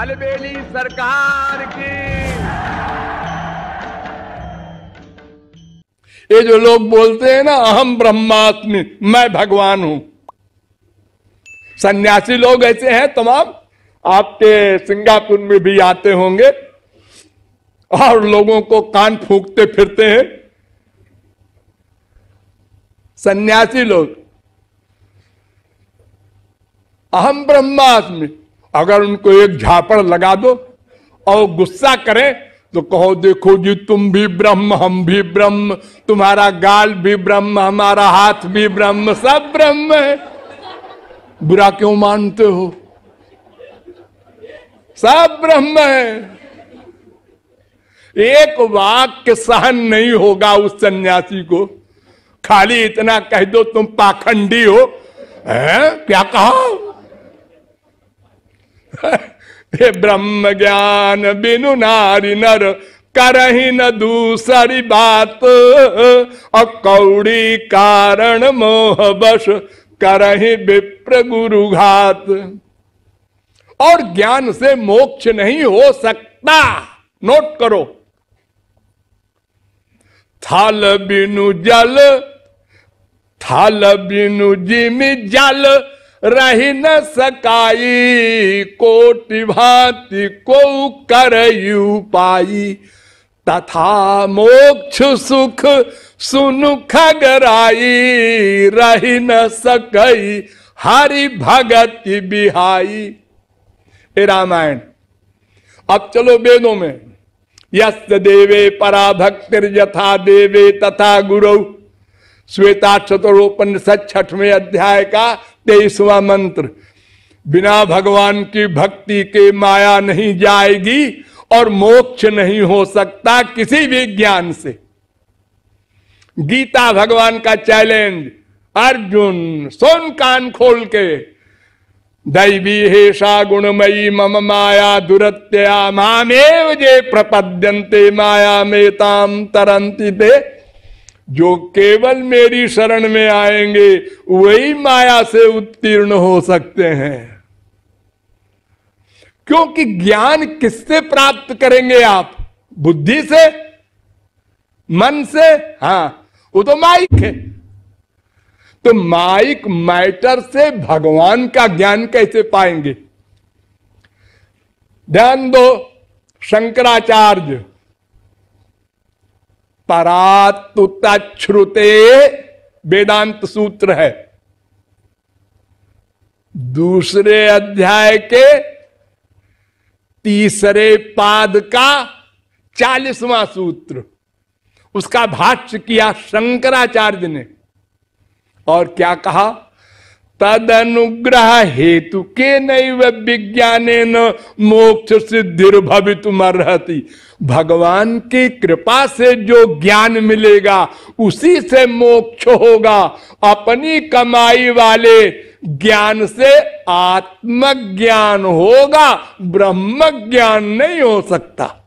अलबेली सरकार की ये जो लोग बोलते हैं ना अहम ब्रह्मात्म मैं भगवान हूं सन्यासी लोग ऐसे हैं तमाम आपके सिंगापुर में भी आते होंगे और लोगों को कान फूकते फिरते हैं सन्यासी लोग अहम ब्रह्मास्मि अगर उनको एक झापड़ लगा दो और गुस्सा करें तो कहो देखो जी तुम भी ब्रह्म हम भी ब्रह्म तुम्हारा गाल भी ब्रह्म हमारा हाथ भी ब्रह्म सब ब्रह्म है बुरा क्यों मानते हो सब ब्रह्म है एक वाक्य सहन नहीं होगा उस सन्यासी को खाली इतना कह दो तुम पाखंडी हो है? क्या कहा ब्रह्म ज्ञान बिनु नारी नर कर ही न दूसरी बात और कौड़ी कारण मोह बस ही विप्र गुरु घात और ज्ञान से मोक्ष नहीं हो सकता नोट करो थल बिनु जल थल बिनु जिमी जल रही न सकाई कोटि भांति को कर पाई तथा मोक्ष सुख सुनु खगराई रही न सकई हरि भगत बिहाई रामायण अब चलो वेदों में यस्त देवे परा यथा देवे तथा गुरु श्वेता चतुरोपनिषद में अध्याय का तेईसवा मंत्र बिना भगवान की भक्ति के माया नहीं जाएगी और मोक्ष नहीं हो सकता किसी भी ज्ञान से गीता भगवान का चैलेंज अर्जुन सोन कान खोल के दैवी हेषा गुणमयी मम माया दुरत्या मामेव जे प्रपद्यंते माया में ताम तरंती जो केवल मेरी शरण में आएंगे वही माया से उत्तीर्ण हो सकते हैं क्योंकि ज्ञान किससे प्राप्त करेंगे आप बुद्धि से मन से हाँ वो तो माइक है तो माइक मैटर से भगवान का ज्ञान कैसे पाएंगे ध्यान दो शंकराचार्य परातुता श्रुते वेदांत सूत्र है दूसरे अध्याय के तीसरे पाद का चालीसवां सूत्र उसका भाष्य किया शंकराचार्य ने और क्या कहा तदनुग्रह हेतु के नहीं वह विज्ञान मोक्ष सिद्धिर्भवित रहती भगवान की कृपा से जो ज्ञान मिलेगा उसी से मोक्ष होगा अपनी कमाई वाले ज्ञान से आत्मज्ञान होगा ब्रह्म ज्ञान नहीं हो सकता